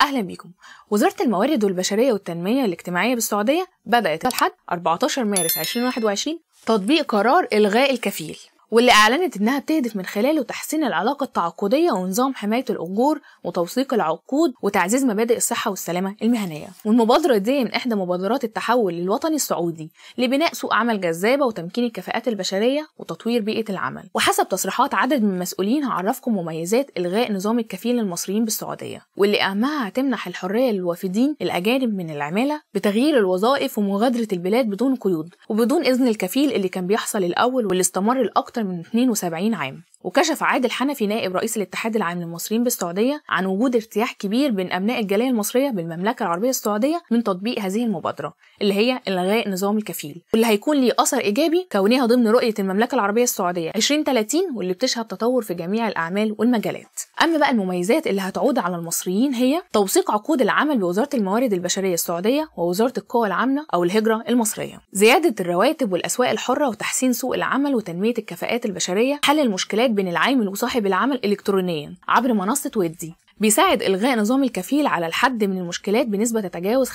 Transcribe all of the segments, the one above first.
أهلا بيكم وزارة الموارد والبشرية والتنمية الاجتماعية بالسعودية بدأت لحد 14 مارس 2021 تطبيق قرار إلغاء الكفيل واللي أعلنت إنها بتهدف من خلاله تحسين العلاقة التعاقدية ونظام حماية الأجور وتوثيق العقود وتعزيز مبادئ الصحة والسلامة المهنية والمبادرة دي من إحدى مبادرات التحول الوطني السعودي لبناء سوق عمل جذابة وتمكين الكفاءات البشرية وتطوير بيئة العمل وحسب تصريحات عدد من المسؤولين هعرفكم مميزات إلغاء نظام الكفيل للمصريين بالسعودية واللي أهمها هتمنح الحرية للوافدين الأجانب من العمالة بتغيير الوظائف ومغادرة البلاد بدون قيود وبدون إذن الكفيل اللي كان بيحصل الأول واللي استمر لأكثر من 72 عام وكشف عادل حنفي نائب رئيس الاتحاد العام للمصريين بالسعودية عن وجود ارتياح كبير بين أبناء الجالية المصرية بالمملكة العربية السعودية من تطبيق هذه المبادرة اللي هي إلغاء نظام الكفيل واللي هيكون ليه أثر إيجابي كونها ضمن رؤية المملكة العربية السعودية 2030 واللي بتشهد تطور في جميع الأعمال والمجالات أما بقى المميزات اللي هتعود على المصريين هي توثيق عقود العمل بوزارة الموارد البشرية السعودية ووزارة القوى العاملة أو الهجرة المصرية زيادة الرواتب والأسواق الحرة وتحسين سوق العمل وتنمية الكفاءات البشرية حل المشكلات بين العامل وصاحب العمل إلكترونيا عبر منصة ويدي بيساعد إلغاء نظام الكفيل على الحد من المشكلات بنسبة تتجاوز 95%،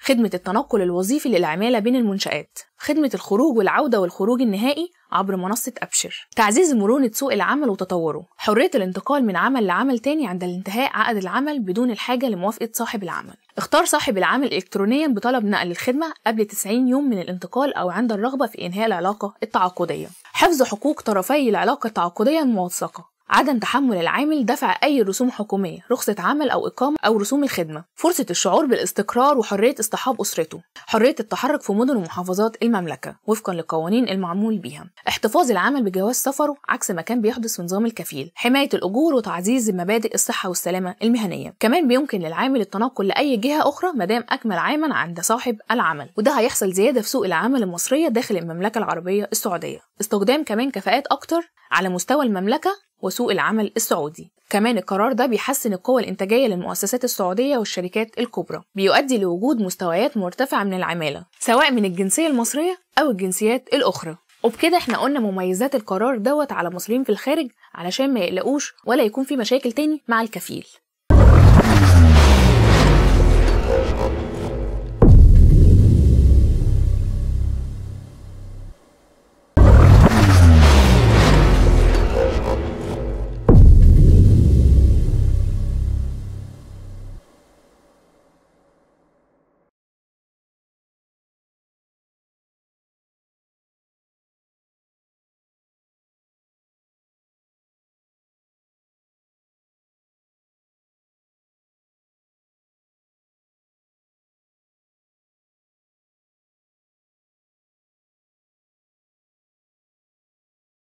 خدمة التنقل الوظيفي للعمالة بين المنشآت، خدمة الخروج والعودة والخروج النهائي عبر منصة أبشر، تعزيز مرونة سوق العمل وتطوره، حرية الانتقال من عمل لعمل تاني عند الانتهاء عقد العمل بدون الحاجة لموافقة صاحب العمل، اختار صاحب العمل إلكترونيا بطلب نقل الخدمة قبل 90 يوم من الانتقال أو عند الرغبة في إنهاء العلاقة التعاقدية. حفظ حقوق طرفي العلاقة التعاقدية الموثقة عدم تحمل العامل دفع أي رسوم حكومية رخصة عمل أو إقامة أو رسوم الخدمة فرصة الشعور بالاستقرار وحرية اصطحاب أسرته حرية التحرك في مدن ومحافظات المملكة وفقا لقوانين المعمول بيها احتفاظ العمل بجواز سفره عكس ما كان بيحدث في نظام الكفيل حماية الأجور وتعزيز مبادئ الصحة والسلامة المهنية كمان بيمكن للعامل التنقل لأي جهة أخرى ما دام أكمل عاما عند صاحب العمل وده هيحصل زيادة في سوق العمل المصرية داخل المملكة العربية السعودية استخدام كمان كفاءات أكتر على مستوى المملكة وسوق العمل السعودي كمان القرار ده بيحسن القوة الإنتاجية للمؤسسات السعودية والشركات الكبرى بيؤدي لوجود مستويات مرتفعة من العمالة سواء من الجنسية المصرية أو الجنسيات الأخرى وبكده احنا قلنا مميزات القرار دوت على مصريين في الخارج علشان ما يقلقوش ولا يكون في مشاكل تاني مع الكفيل